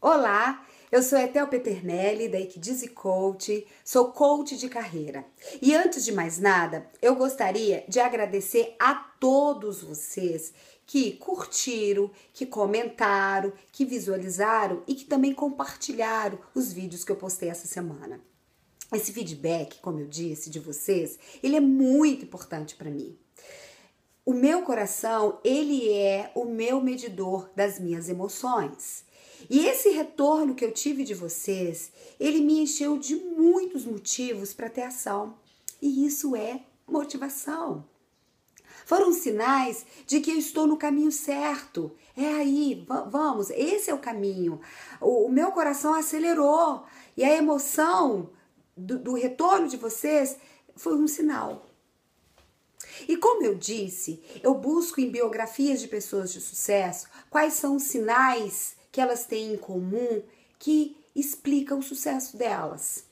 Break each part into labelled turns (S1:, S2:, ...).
S1: Olá, eu sou Etel Peternelli, da Equidiz Coach, sou coach de carreira. E antes de mais nada, eu gostaria de agradecer a todos vocês que curtiram, que comentaram, que visualizaram e que também compartilharam os vídeos que eu postei essa semana. Esse feedback, como eu disse, de vocês, ele é muito importante para mim. O meu coração, ele é o meu medidor das minhas emoções. E esse retorno que eu tive de vocês, ele me encheu de muitos motivos para ter ação. E isso é motivação. Foram sinais de que eu estou no caminho certo. É aí, vamos, esse é o caminho. O, o meu coração acelerou e a emoção do, do retorno de vocês foi um sinal. E como eu disse, eu busco em biografias de pessoas de sucesso quais são os sinais que elas têm em comum que explica o sucesso delas.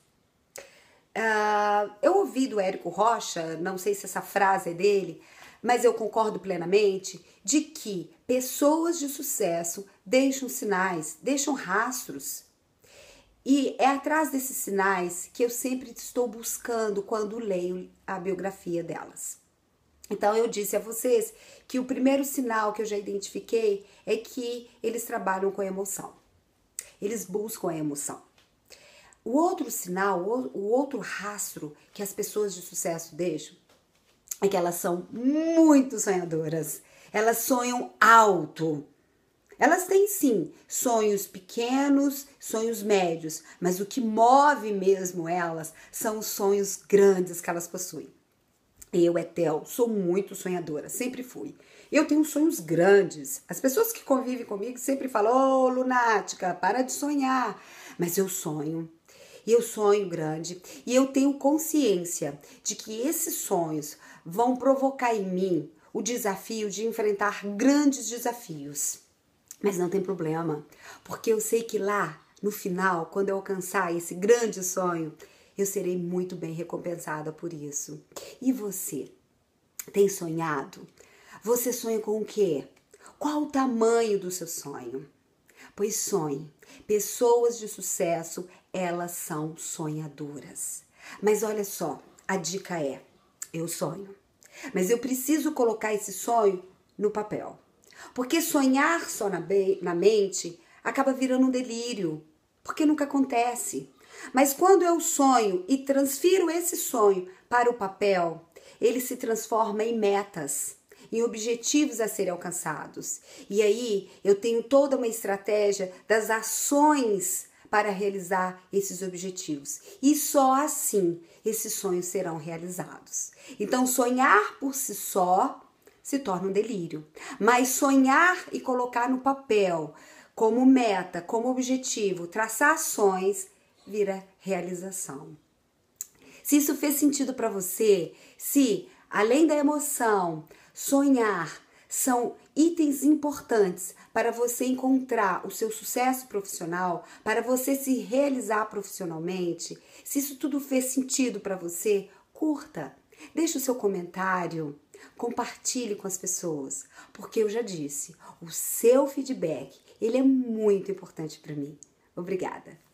S1: Uh, eu ouvi do Érico Rocha, não sei se essa frase é dele, mas eu concordo plenamente de que pessoas de sucesso deixam sinais, deixam rastros. E é atrás desses sinais que eu sempre estou buscando quando leio a biografia delas. Então eu disse a vocês que o primeiro sinal que eu já identifiquei é que eles trabalham com emoção. Eles buscam a emoção. O outro sinal, o outro rastro que as pessoas de sucesso deixam é que elas são muito sonhadoras. Elas sonham alto. Elas têm sim sonhos pequenos, sonhos médios, mas o que move mesmo elas são os sonhos grandes que elas possuem. Eu, Etel, sou muito sonhadora, sempre fui. Eu tenho sonhos grandes. As pessoas que convivem comigo sempre falam: Ô, oh, lunática, para de sonhar. Mas eu sonho. E eu sonho grande. E eu tenho consciência de que esses sonhos vão provocar em mim o desafio de enfrentar grandes desafios. Mas não tem problema, porque eu sei que lá, no final, quando eu alcançar esse grande sonho, eu serei muito bem recompensada por isso. E você? Tem sonhado? Você sonha com o quê? Qual o tamanho do seu sonho? Pois sonhe. Pessoas de sucesso, elas são sonhadoras. Mas olha só, a dica é: eu sonho. Mas eu preciso colocar esse sonho no papel. Porque sonhar só na, na mente acaba virando um delírio, porque nunca acontece. Mas quando eu sonho e transfiro esse sonho para o papel, ele se transforma em metas, em objetivos a serem alcançados. E aí eu tenho toda uma estratégia das ações para realizar esses objetivos. E só assim esses sonhos serão realizados. Então, sonhar por si só se torna um delírio, mas sonhar e colocar no papel como meta, como objetivo, traçar ações vira realização. Se isso fez sentido para você, se além da emoção, sonhar são itens importantes para você encontrar o seu sucesso profissional, para você se realizar profissionalmente, se isso tudo fez sentido para você, curta, deixe o seu comentário, compartilhe com as pessoas, porque eu já disse, o seu feedback, ele é muito importante para mim. Obrigada.